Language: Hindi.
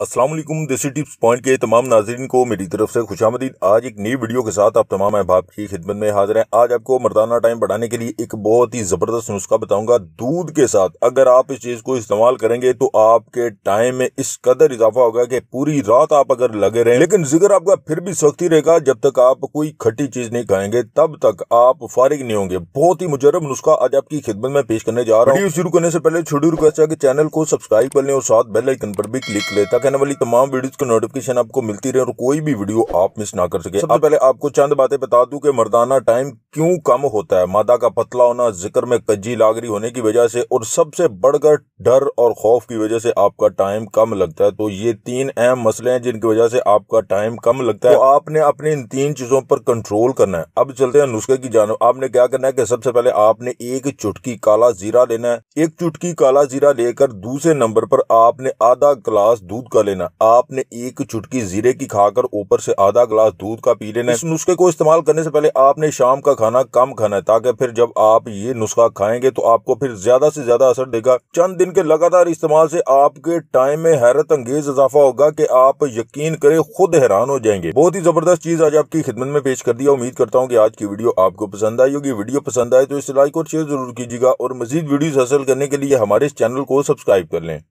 असलम देसी टिप्स पॉइंट के तमाम नाजरन को मेरी तरफ से खुश आमदीद आज एक नई वीडियो के साथ आप तमाम अहबाब की खिदमत में हाजिर हैं आज आपको मर्दाना टाइम बढ़ाने के लिए एक बहुत ही ज़बरदस्त नुस्खा बताऊंगा दूध के साथ अगर आप इस चीज़ को इस्तेमाल करेंगे तो आपके टाइम में इस कदर इजाफा होगा कि पूरी रात आप अगर लगे रहें लेकिन जिक्र आपका फिर भी सख्ती रहेगा जब तक आप कोई खट्टी चीज़ नहीं खाएंगे तब तक आप फारिग नहीं होंगे बहुत ही मुजरब नुस्खा आज आपकी खिदमत में पेश करने जा रहा हूँ शुरू करने से पहले छोटी रिक्वेस्ट है कि चैनल को सब्सक्राइब कर लें और साथ बेलाइकन पर भी क्लिक लेता कहने वाली तमाम वीडियोस की नोटिफिकेशन आपको मिलती रहे और कोई भी वीडियो आप मिस ना कर सके सबसे पहले आपको चंद बातें बता दूं कि मर्दाना टाइम क्यों कम होता है मादा का पतला होना जिक्र में कज्जी लागरी होने की वजह से और सबसे बढ़कर डर और खौफ की वजह से आपका टाइम कम लगता है तो ये तीन अहम मसले हैं जिनकी वजह से आपका टाइम कम लगता है तो आपने अपने इन तीन चीजों पर कंट्रोल करना है अब चलते हैं नुस्खे की जानब आपने क्या करना है कि सबसे पहले आपने एक चुटकी काला जीरा लेना है एक चुटकी काला जीरा लेकर दूसरे नंबर पर आपने आधा ग्लास दूध का लेना आपने एक चुटकी जीरे की खाकर ऊपर से आधा ग्लास दूध का पी लेना इस नुस्खे को इस्तेमाल करने से पहले आपने शाम का खाना कम खाना है ताकि फिर जब आप ये नुस्खा खाएंगे तो आपको फिर ज्यादा से ज्यादा असर देगा चंद दिन जिनके लगातार इस्तेमाल से आपके टाइम में हैरत अंगेज इजाफा होगा कि आप यकीन करें खुद हैरान हो जाएंगे बहुत ही जबरदस्त चीज आज आपकी खिदमत में पेश कर दिया उम्मीद करता हूँ कि आज की वीडियो आपको पसंद आई होगी वीडियो पसंद आए तो इसे लाइक और शेयर जरूर कीजिएगा और मजीद वीडियो हासिल करने के लिए हमारे इस चैनल को सब्सक्राइब कर लें